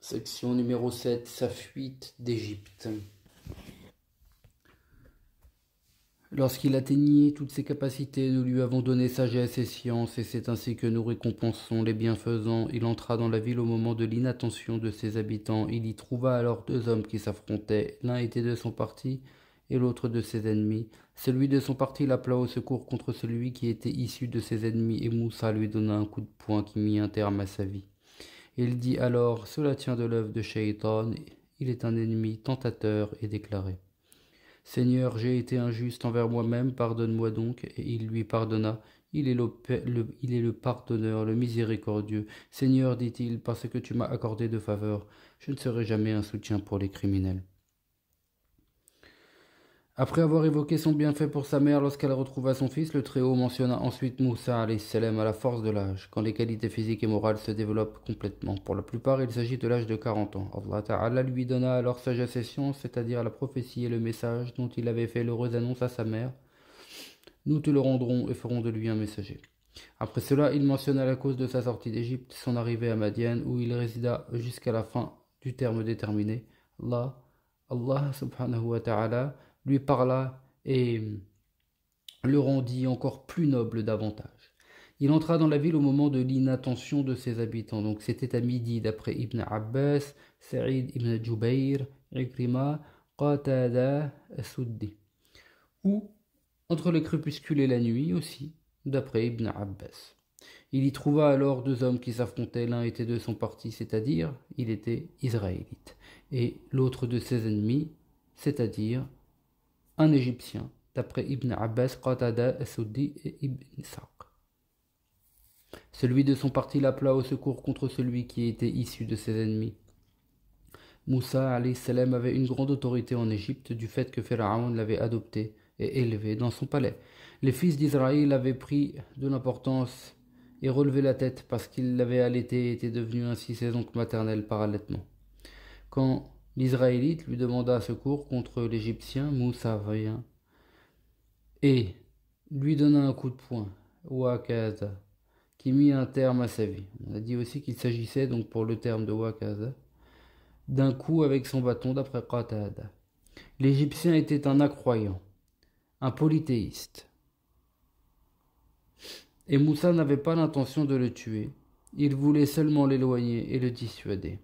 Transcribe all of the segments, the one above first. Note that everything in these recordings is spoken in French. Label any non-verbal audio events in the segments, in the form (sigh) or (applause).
Section numéro 7, sa fuite d'Égypte. Lorsqu'il atteignit toutes ses capacités, nous lui avons donné sagesse et science, et c'est ainsi que nous récompensons les bienfaisants. Il entra dans la ville au moment de l'inattention de ses habitants. Il y trouva alors deux hommes qui s'affrontaient. L'un était de son parti, et l'autre de ses ennemis. Celui de son parti l'appela au secours contre celui qui était issu de ses ennemis, et Moussa lui donna un coup de poing qui mit un terme à sa vie. Il dit alors Cela tient de l'œuvre de Shaitan, il est un ennemi tentateur et déclaré. Seigneur, j'ai été injuste envers moi-même, pardonne-moi donc. Et il lui pardonna. Il est il est le pardonneur, le miséricordieux. Seigneur, dit-il, parce que tu m'as accordé de faveur, je ne serai jamais un soutien pour les criminels. Après avoir évoqué son bienfait pour sa mère lorsqu'elle retrouva son fils, le Très-Haut mentionna ensuite Moussa à la force de l'âge, quand les qualités physiques et morales se développent complètement. Pour la plupart, il s'agit de l'âge de 40 ans. Allah lui donna alors sa gestation, c'est-à-dire la prophétie et le message dont il avait fait l'heureuse annonce à sa mère. Nous te le rendrons et ferons de lui un messager. Après cela, il mentionna la cause de sa sortie d'Égypte, son arrivée à Madiane, où il résida jusqu'à la fin du terme déterminé. Allah, Allah subhanahu wa ta'ala lui parla et le rendit encore plus noble davantage. Il entra dans la ville au moment de l'inattention de ses habitants. Donc c'était à midi d'après Ibn Abbas, Saïd ibn Jubayr, Ikrima, Qatada, Souddi. Ou entre le crépuscule et la nuit aussi, d'après Ibn Abbas. Il y trouva alors deux hommes qui s'affrontaient, l'un était de son parti, c'est-à-dire il était israélite, et l'autre de ses ennemis, c'est-à-dire un Égyptien, d'après Ibn Abbas, Qatada, As-Soudi et Ibn Saq. Celui de son parti l'appela au secours contre celui qui était issu de ses ennemis. Moussa salam avait une grande autorité en Égypte du fait que Pharaon l'avait adopté et élevé dans son palais. Les fils d'Israël avaient pris de l'importance et relevé la tête parce qu'il l'avait allaité et était devenu ainsi ses oncles maternels par allaitement. Quand l'Israélite lui demanda secours contre l'Égyptien Moussavien et lui donna un coup de poing, Wakaza, qui mit un terme à sa vie. On a dit aussi qu'il s'agissait donc pour le terme de Wakaza d'un coup avec son bâton d'après Qatada. L'Égyptien était un accroyant, un polythéiste. Et Moussa n'avait pas l'intention de le tuer, il voulait seulement l'éloigner et le dissuader.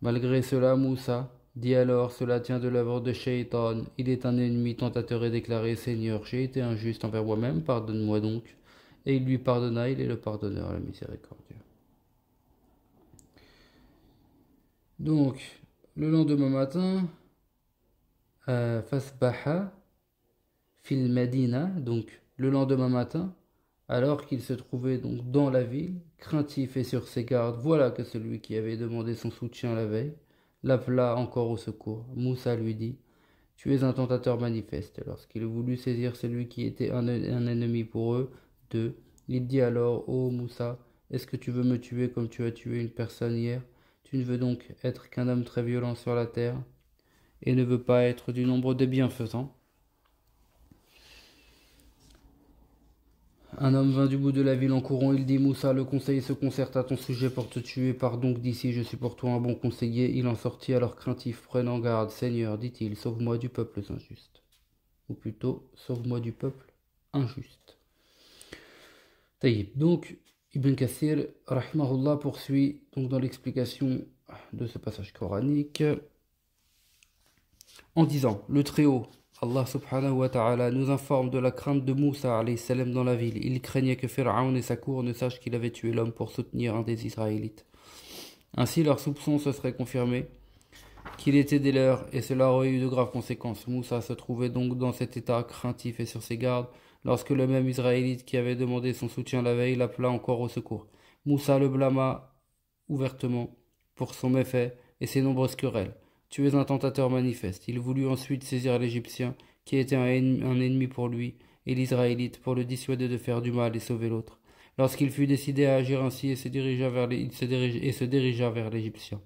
Malgré cela, Moussa Dit alors, cela tient de l'œuvre de Shaitan. Il est un ennemi tentateur et déclaré Seigneur, j'ai été injuste envers moi-même, pardonne-moi donc. Et il lui pardonna, il est le pardonneur, la miséricorde. Donc, le lendemain matin, Fasbaha fil Medina, donc le lendemain matin, alors qu'il se trouvait donc dans la ville, craintif et sur ses gardes, voilà que celui qui avait demandé son soutien la veille, L'appela encore au secours. Moussa lui dit Tu es un tentateur manifeste. Lorsqu'il voulut saisir celui qui était un, ennemi pour eux, deux, il dit alors Ô Moussa, est-ce que tu veux me tuer comme tu as tué une personne hier Tu ne veux donc être qu'un homme très violent sur la terre et ne veux pas être du nombre des bienfaisants Un homme vint du bout de la ville en courant, il dit Moussa, le conseil se concerte à ton sujet pour te tuer, pars donc d'ici, je suis pour toi un bon conseiller. Il en sortit alors craintif, prenant garde. Seigneur, dit-il, sauve-moi du peuple injuste. Ou plutôt, sauve-moi du peuple injuste. Taïb. Donc, Ibn Kassir, rahmahullah, poursuit donc dans l'explication de ce passage coranique en disant Le Très-Haut Allah subhanahu wa ta'ala nous informe de la crainte de Moussa salam dans la ville. Il craignait que Pharaon et sa cour ne sachent qu'il avait tué l'homme pour soutenir un des Israélites. Ainsi leur soupçon se serait confirmé qu'il était des leurs et cela aurait eu de graves conséquences. Moussa se trouvait donc dans cet état craintif et sur ses gardes lorsque le même Israélite qui avait demandé son soutien la veille l'appela encore au secours. Moussa le blâma ouvertement pour son méfait et ses nombreuses querelles. Tu es un tentateur manifeste. Il voulut ensuite saisir l'Égyptien, qui était un ennemi pour lui, et l'Israélite, pour le dissuader de faire du mal et sauver l'autre. Lorsqu'il fut décidé à agir ainsi, et se dirigea vers l'Égyptien.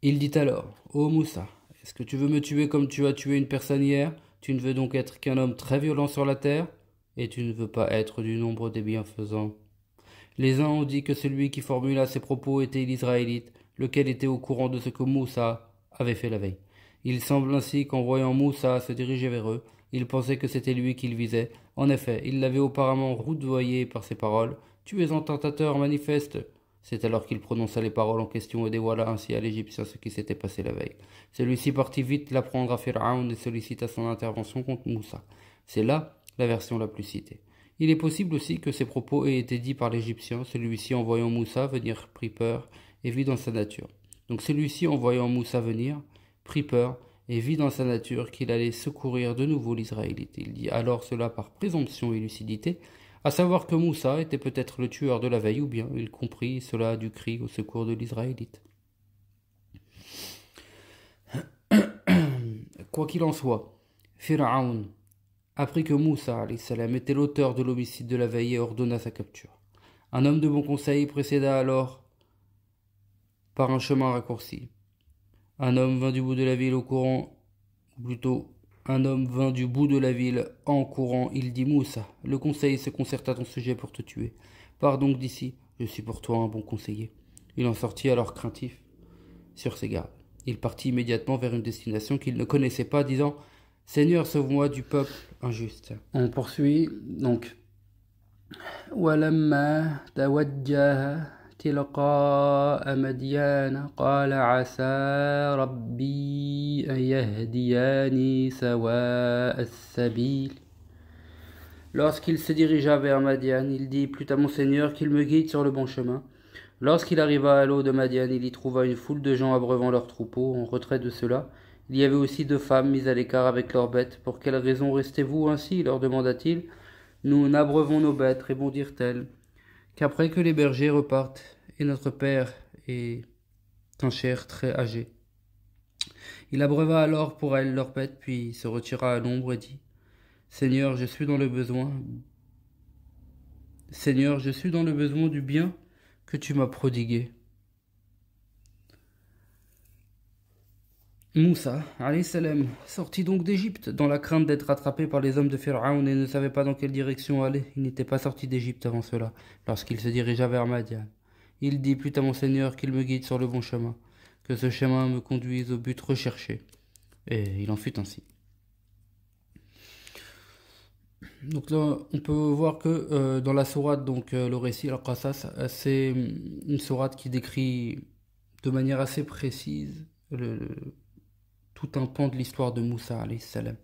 Il dit alors, Ô Moussa, est-ce que tu veux me tuer comme tu as tué une personne hier Tu ne veux donc être qu'un homme très violent sur la terre Et tu ne veux pas être du nombre des bienfaisants. Les uns ont dit que celui qui formula ces propos était l'Israélite, lequel était au courant de ce que Moussa avait fait la veille. Il semble ainsi qu'en voyant Moussa se diriger vers eux, il pensait que c'était lui qu'il visait. En effet, il l'avait auparavant roudoyé par ses paroles. Tu es un tentateur manifeste. C'est alors qu'il prononça les paroles en question et dévoila ainsi à l'Égyptien ce qui s'était passé la veille. Celui-ci partit vite l'apprendre à Pharaon et sollicita son intervention contre Moussa. C'est là la version la plus citée. Il est possible aussi que ces propos aient été dits par l'Égyptien. Celui-ci, en voyant Moussa venir, prit peur et vit dans sa nature. Donc celui-ci, en voyant Moussa venir, prit peur et vit dans sa nature qu'il allait secourir de nouveau l'Israélite. Il dit alors cela par présomption et lucidité, à savoir que Moussa était peut-être le tueur de la veille, ou bien il comprit cela du cri au secours de l'Israélite. (coughs) Quoi qu'il en soit, Pharaon apprit que Moussa salam, était l'auteur de l'homicide de la veille et ordonna sa capture. Un homme de bon conseil précéda alors par un chemin raccourci. Un homme vint du bout de la ville au courant, plutôt un homme vint du bout de la ville en courant, il dit Moussa, le conseil se concerte à ton sujet pour te tuer. Pars donc d'ici, je suis pour toi un bon conseiller. Il en sortit alors craintif sur ses gardes. Il partit immédiatement vers une destination qu'il ne connaissait pas, disant Seigneur, sauve-moi du peuple injuste. On poursuit donc. Lorsqu'il se dirigea vers Madian, il dit Plut à mon Seigneur qu'il me guide sur le bon chemin. Lorsqu'il arriva à l'eau de Madian, il y trouva une foule de gens abreuvant leurs troupeaux. En retrait de cela, il y avait aussi deux femmes mises à l'écart avec leurs bêtes. Pour quelle raison restez-vous ainsi leur demanda-t-il. Nous n'abreuvons nos bêtes, répondirent-elles qu'après que les bergers repartent, et notre père est un cher très âgé. Il abreuva alors pour elle leur bête, puis se retira à l'ombre et dit Seigneur, je suis dans le besoin. Seigneur, je suis dans le besoin du bien que tu m'as prodigué. Moussa, salam, sortit donc d'Égypte, dans la crainte d'être rattrapé par les hommes de Pharaon et ne savait pas dans quelle direction aller. Il n'était pas sorti d'Égypte avant cela, lorsqu'il se dirigea vers Madian. Il dit plus à mon Seigneur qu'il me guide sur le bon chemin, que ce chemin me conduise au but recherché. Et il en fut ainsi. Donc là, on peut voir que euh, dans la sourate, donc euh, le récit, Al-Qasas, c'est hum, une sourate qui décrit de manière assez précise le tout un pan de l'histoire de Moussa alayhi salam.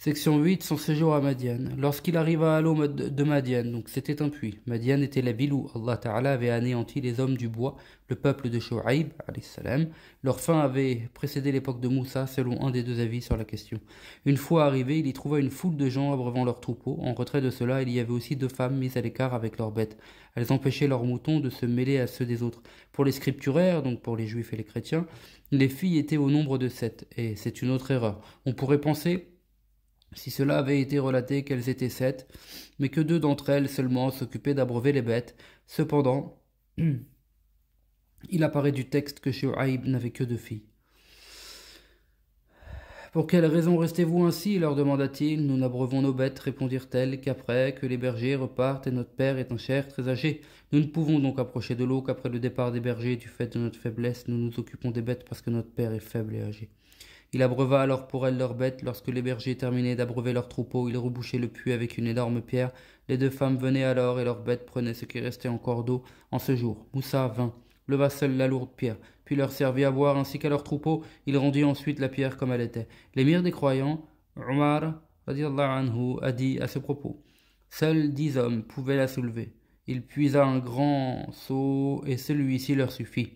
Section 8, son séjour à Madian. Lorsqu'il arriva à l'eau de Madian, donc c'était un puits. Madian était la ville où Allah Ta'ala avait anéanti les hommes du bois, le peuple de Shu'aib, Leur fin avait précédé l'époque de Moussa, selon un des deux avis sur la question. Une fois arrivé, il y trouva une foule de gens abreuvant leurs troupeaux. En retrait de cela, il y avait aussi deux femmes mises à l'écart avec leurs bêtes. Elles empêchaient leurs moutons de se mêler à ceux des autres. Pour les scripturaires, donc pour les juifs et les chrétiens, les filles étaient au nombre de sept, et c'est une autre erreur. On pourrait penser si cela avait été relaté qu'elles étaient sept, mais que deux d'entre elles seulement s'occupaient d'abreuver les bêtes, cependant, (clears throat) il apparaît du texte que Shu'aib n'avait que deux filles. Pour quelle raison restez-vous ainsi leur demanda-t-il. Nous n'abreuvons nos bêtes, répondirent-elles, qu'après que les bergers repartent et notre père est un cher très âgé. Nous ne pouvons donc approcher de l'eau qu'après le départ des bergers. Du fait de notre faiblesse, nous nous occupons des bêtes parce que notre père est faible et âgé. Il abreuva alors pour elles leurs bêtes. Lorsque les bergers terminaient d'abreuver leurs troupeaux, ils rebouchaient le puits avec une énorme pierre. Les deux femmes venaient alors et leurs bêtes prenaient ce qui restait encore d'eau en ce jour. Moussa vint, leva seul la lourde pierre, puis leur servit à boire ainsi qu'à leurs troupeaux. Il rendit ensuite la pierre comme elle était. L'émir des croyants, Omar, a dit à ce propos Seuls dix hommes pouvaient la soulever. Il puisa un grand seau et celui-ci leur suffit.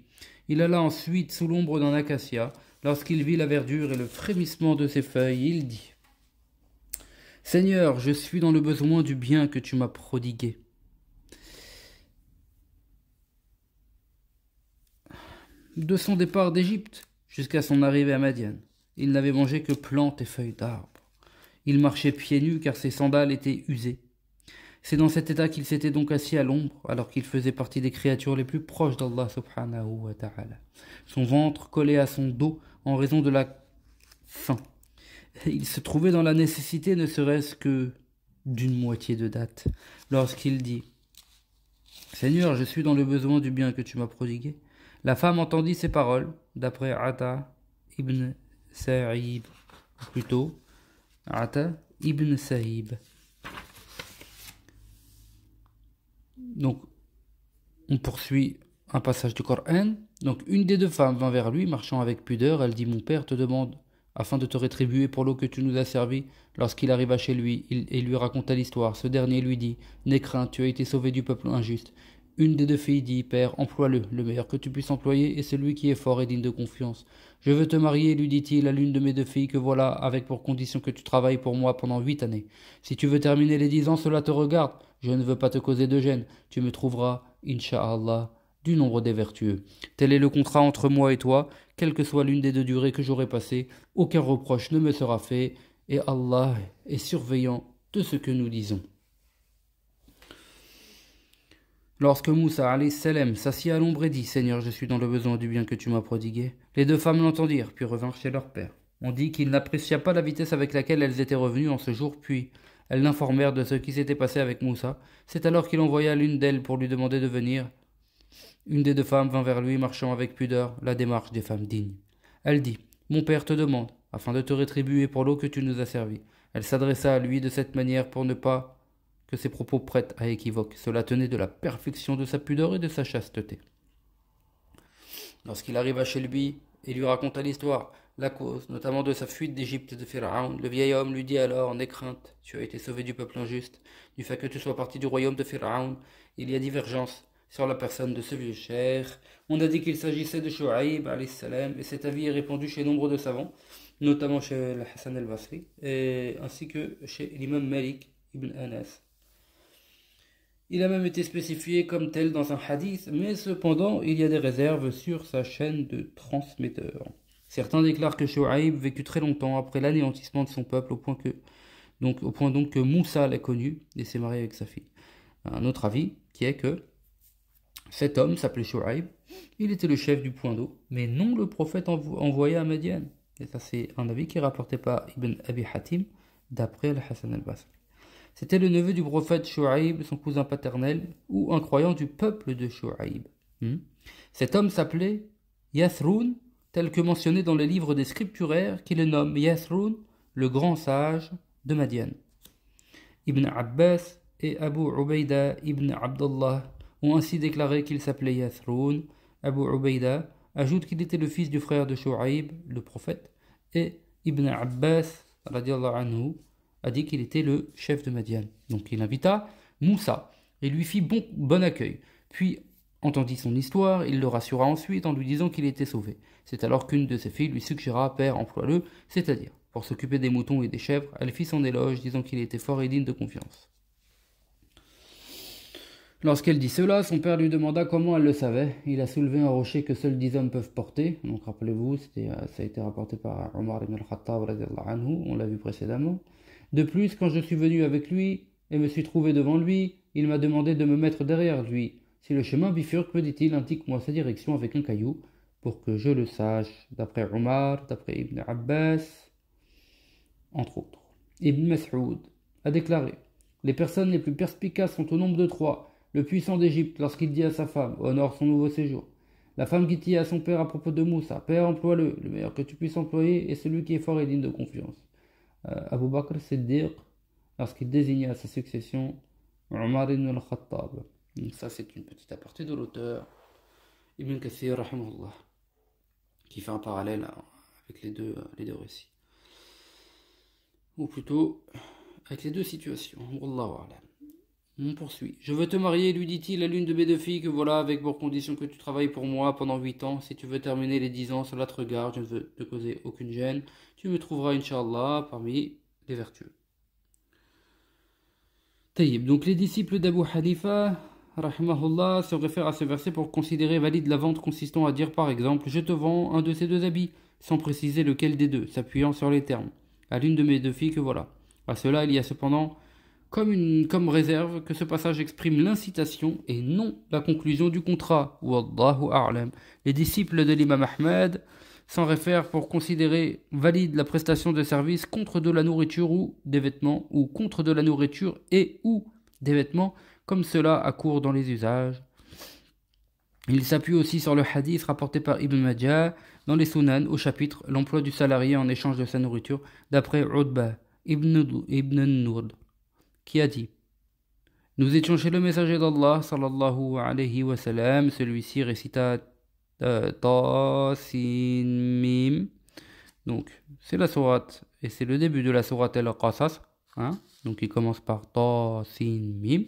Il alla ensuite sous l'ombre d'un acacia Lorsqu'il vit la verdure et le frémissement de ses feuilles, il dit Seigneur, je suis dans le besoin du bien que tu m'as prodigué. De son départ d'Égypte jusqu'à son arrivée à Madiane, il n'avait mangé que plantes et feuilles d'arbres. Il marchait pieds nus car ses sandales étaient usées. C'est dans cet état qu'il s'était donc assis à l'ombre, alors qu'il faisait partie des créatures les plus proches d'Allah subhanahu wa ta'ala. Son ventre collé à son dos en raison de la faim. Il se trouvait dans la nécessité ne serait-ce que d'une moitié de date, lorsqu'il dit Seigneur, je suis dans le besoin du bien que tu m'as prodigué. La femme entendit ces paroles, d'après Ata ibn Sa'ib, plutôt Ata ibn Sa'ib. Donc, on poursuit un passage du Coran. Donc, une des deux femmes vint vers lui, marchant avec pudeur. Elle dit Mon père te demande, afin de te rétribuer pour l'eau que tu nous as servie. Lorsqu'il arriva chez lui, il, et lui raconta l'histoire. Ce dernier lui dit N'aie crainte, tu as été sauvé du peuple injuste. Une des deux filles dit Père, emploie-le. Le meilleur que tu puisses employer est celui qui est fort et digne de confiance. Je veux te marier, lui dit-il, à l'une de mes deux filles que voilà, avec pour condition que tu travailles pour moi pendant huit années. Si tu veux terminer les dix ans, cela te regarde. Je ne veux pas te causer de gêne. Tu me trouveras, Inch'Allah, du nombre des vertueux. Tel est le contrat entre moi et toi, quelle que soit l'une des deux durées que j'aurai passées, aucun reproche ne me sera fait, et Allah est surveillant de ce que nous disons. Lorsque Moussa salam s'assit à l'ombre et dit Seigneur, je suis dans le besoin du bien que tu m'as prodigué, les deux femmes l'entendirent, puis revinrent chez leur père. On dit qu'il n'apprécia pas la vitesse avec laquelle elles étaient revenues en ce jour, puis elles l'informèrent de ce qui s'était passé avec Moussa. C'est alors qu'il envoya l'une d'elles pour lui demander de venir. Une des deux femmes vint vers lui, marchant avec pudeur, la démarche des femmes dignes. Elle dit Mon père te demande, afin de te rétribuer pour l'eau que tu nous as servie. Elle s'adressa à lui de cette manière pour ne pas que ses propos prêtent à équivoque. Cela tenait de la perfection de sa pudeur et de sa chasteté. Lorsqu'il arriva chez lui il lui raconta l'histoire, la cause, notamment de sa fuite d'Égypte de Pharaon. Le vieil homme lui dit alors, est crainte, tu as été sauvé du peuple injuste, du fait que tu sois parti du royaume de Pharaon. Il y a divergence sur la personne de ce vieux cher. On a dit qu'il s'agissait de Shoahib, et cet avis est répandu chez nombreux de savants, notamment chez Hassan el basri ainsi que chez l'imam Malik ibn Anas. Il a même été spécifié comme tel dans un hadith, mais cependant il y a des réserves sur sa chaîne de transmetteurs. Certains déclarent que Shoaib vécut très longtemps après l'anéantissement de son peuple, au point, que, donc, au point donc Moussa l'a connu et s'est marié avec sa fille. Un autre avis qui est que cet homme s'appelait Shoaib, il était le chef du point d'eau, mais non le prophète envoyé à Madian. Et ça, c'est un avis qui est rapporté par Ibn Abi Hatim, d'après al-Hassan al-Basri. C'était le neveu du prophète Shu'aib, son cousin paternel, ou un croyant du peuple de Shu'aib. Hmm? Cet homme s'appelait Yathrun tel que mentionné dans les livres des scripturaires qui le nomme Yathrun, le grand sage de Madiane. Ibn Abbas et Abu Ubaida ibn Abdullah ont ainsi déclaré qu'il s'appelait Yathrun. Abu Ubaida ajoute qu'il était le fils du frère de Shu'aib, le prophète, et Ibn Abbas anhu, a dit qu'il était le chef de Madiane. Donc il invita Moussa et lui fit bon, bon accueil. Puis entendit son histoire, il le rassura ensuite en lui disant qu'il était sauvé. C'est alors qu'une de ses filles lui suggéra Père, emploie-le, c'est-à-dire, pour s'occuper des moutons et des chèvres, elle fit son éloge, disant qu'il était fort et digne de confiance. Lorsqu'elle dit cela, son père lui demanda comment elle le savait. Il a soulevé un rocher que seuls dix hommes peuvent porter. Donc rappelez-vous, euh, ça a été rapporté par Omar ibn al-Khattab, on l'a vu précédemment. De plus, quand je suis venu avec lui et me suis trouvé devant lui, il m'a demandé de me mettre derrière lui. Si le chemin bifurque, me dit-il, indique-moi sa direction avec un caillou pour que je le sache, d'après Omar, d'après Ibn Abbas, entre autres. Ibn Mas'ud a déclaré Les personnes les plus perspicaces sont au nombre de trois. Le puissant d'Égypte, lorsqu'il dit à sa femme, honore son nouveau séjour. La femme qui dit à son père à propos de Moussa, Père, emploie-le, le meilleur que tu puisses employer est celui qui est fort et digne de confiance. Euh, Abu Bakr Siddiq, lorsqu'il désigna à sa succession Omar ibn al-Khattab. Donc ça, c'est une petite aparté de l'auteur Ibn Kathir, rahimahullah, qui fait un parallèle hein, avec les deux, euh, les deux récits. Ou plutôt, avec les deux situations. On poursuit. Je veux te marier, lui dit-il à l'une de mes deux filles, que voilà, avec pour condition que tu travailles pour moi pendant huit ans. Si tu veux terminer les dix ans, cela te regarde, je ne veux te causer aucune gêne. Tu me trouveras, Inch'Allah, parmi les vertueux. Taïb, donc les disciples d'Abu Hanifa se réfère à ce verset pour considérer valide la vente consistant à dire par exemple Je te vends un de ces deux habits, sans préciser lequel des deux, s'appuyant sur les termes, à l'une de mes deux filles que voilà. À cela, il y a cependant comme, une, comme réserve que ce passage exprime l'incitation et non la conclusion du contrat. Wallahu a'lam. Les disciples de l'imam Ahmed s'en réfèrent pour considérer valide la prestation de services contre de la nourriture ou des vêtements, ou contre de la nourriture et ou des vêtements, comme cela accourt dans les usages. Il s'appuie aussi sur le hadith rapporté par Ibn Majah dans les Sunan au chapitre L'emploi du salarié en échange de sa nourriture, d'après Udba ibn, ibn nurd qui a dit Nous étions chez le messager d'Allah, sallallahu alayhi wa celui-ci récita euh, Ta Sin Mim. Donc, c'est la sourate, et c'est le début de la sourate El Qasas, hein. donc il commence par sin Mim.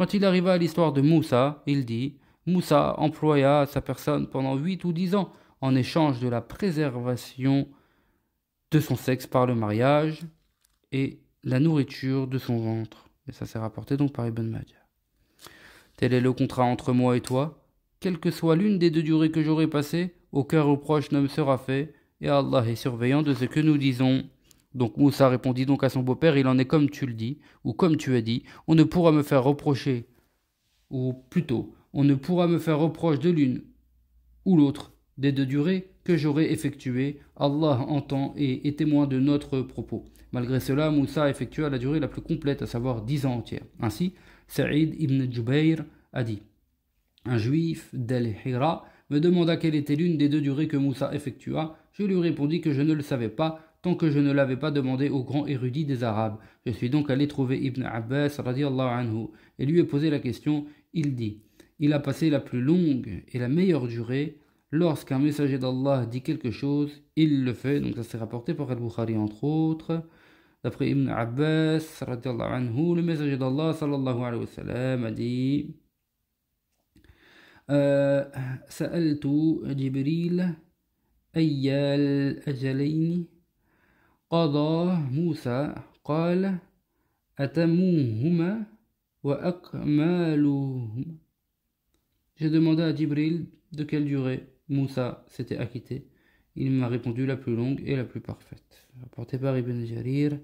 Quand il arriva à l'histoire de Moussa, il dit Moussa employa sa personne pendant huit ou dix ans en échange de la préservation de son sexe par le mariage et la nourriture de son ventre. Et ça s'est rapporté donc par Ibn Majah. Tel est le contrat entre moi et toi. Quelle que soit l'une des deux durées que j'aurai passées, aucun reproche ne me sera fait, et Allah est surveillant de ce que nous disons. Donc Moussa répondit donc à son beau-père, il en est comme tu le dis, ou comme tu as dit, on ne pourra me faire reprocher, ou plutôt, on ne pourra me faire reproche de l'une ou l'autre des deux durées que j'aurai effectuées. Allah entend et est témoin de notre propos. Malgré cela, Moussa effectua la durée la plus complète, à savoir dix ans entiers. Ainsi, Saïd ibn Jubayr a dit Un juif d'Al-Hira me demanda quelle était l'une des deux durées que Moussa effectua. Je lui répondis que je ne le savais pas tant que je ne l'avais pas demandé au grand érudit des Arabes. Je suis donc allé trouver Ibn Abbas anhu, et lui ai posé la question. Il dit Il a passé la plus longue et la meilleure durée. Lorsqu'un messager d'Allah dit quelque chose, il le fait. Donc ça s'est rapporté par Al-Bukhari entre autres. D'après Ibn Abbas, anhu, le messager d'Allah sallallahu alayhi wa a dit euh, Sa'altu Jibril أي الأجلين j'ai demandé à Jibril de quelle durée Moussa s'était acquitté. Il m'a répondu la plus longue et la plus parfaite. par Ibn Jarir,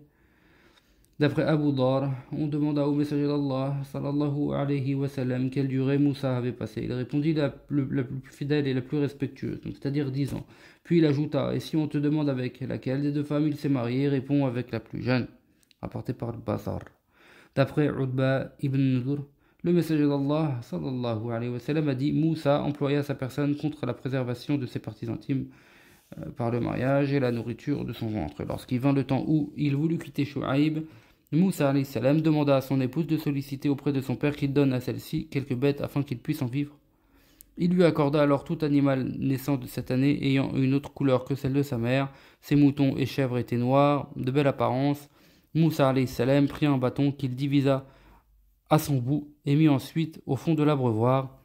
D'après Abu Dar, on demanda au messager d'Allah sallallahu alayhi wa sallam quelle durée Moussa avait passé. Il répondit la plus, fidèle et la plus respectueuse, c'est-à-dire dix ans. Puis il ajouta Et si on te demande avec laquelle des deux femmes il s'est marié, réponds avec la plus jeune. rapportée par le Bazar. D'après Udba ibn Nudur, le messager d'Allah sallallahu alayhi wa sallam a dit Moussa employa sa personne contre la préservation de ses parties intimes euh, par le mariage et la nourriture de son ventre. Lorsqu'il vint le temps où il voulut quitter Shu'aib, Moussa salam demanda à son épouse de solliciter auprès de son père qu'il donne à celle-ci quelques bêtes afin qu'il puisse en vivre. Il lui accorda alors tout animal naissant de cette année ayant une autre couleur que celle de sa mère. Ses moutons et chèvres étaient noirs, de belle apparence. Moussa salam prit un bâton qu'il divisa à son bout et mit ensuite au fond de l'abreuvoir.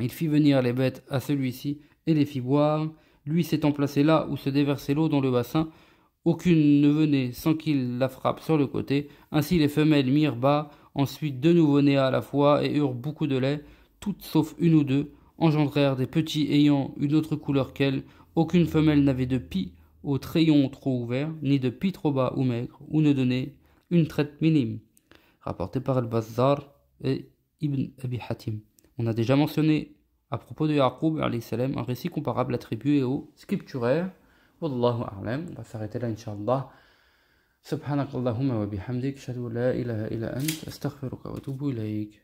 Il fit venir les bêtes à celui-ci et les fit boire, lui s'étant placé là où se déversait l'eau dans le bassin aucune ne venait sans qu'il la frappe sur le côté. Ainsi les femelles mirent bas, ensuite de nouveau-nés à la fois et eurent beaucoup de lait. Toutes sauf une ou deux engendrèrent des petits ayant une autre couleur qu'elles. Aucune femelle n'avait de pie au trayon trop ouvert, ni de pie trop bas ou maigre, ou ne donnait une traite minime. Rapporté par Al-Bazzar et Ibn Abi Hatim. On a déjà mentionné à propos de Yaqub un récit comparable attribué au scripturaire والله أعلم وسأعيد إن شاء الله سبحانك اللهم وبحمدك أشهد أن لا إله إلا أنت أستغفرك وأتوب إليك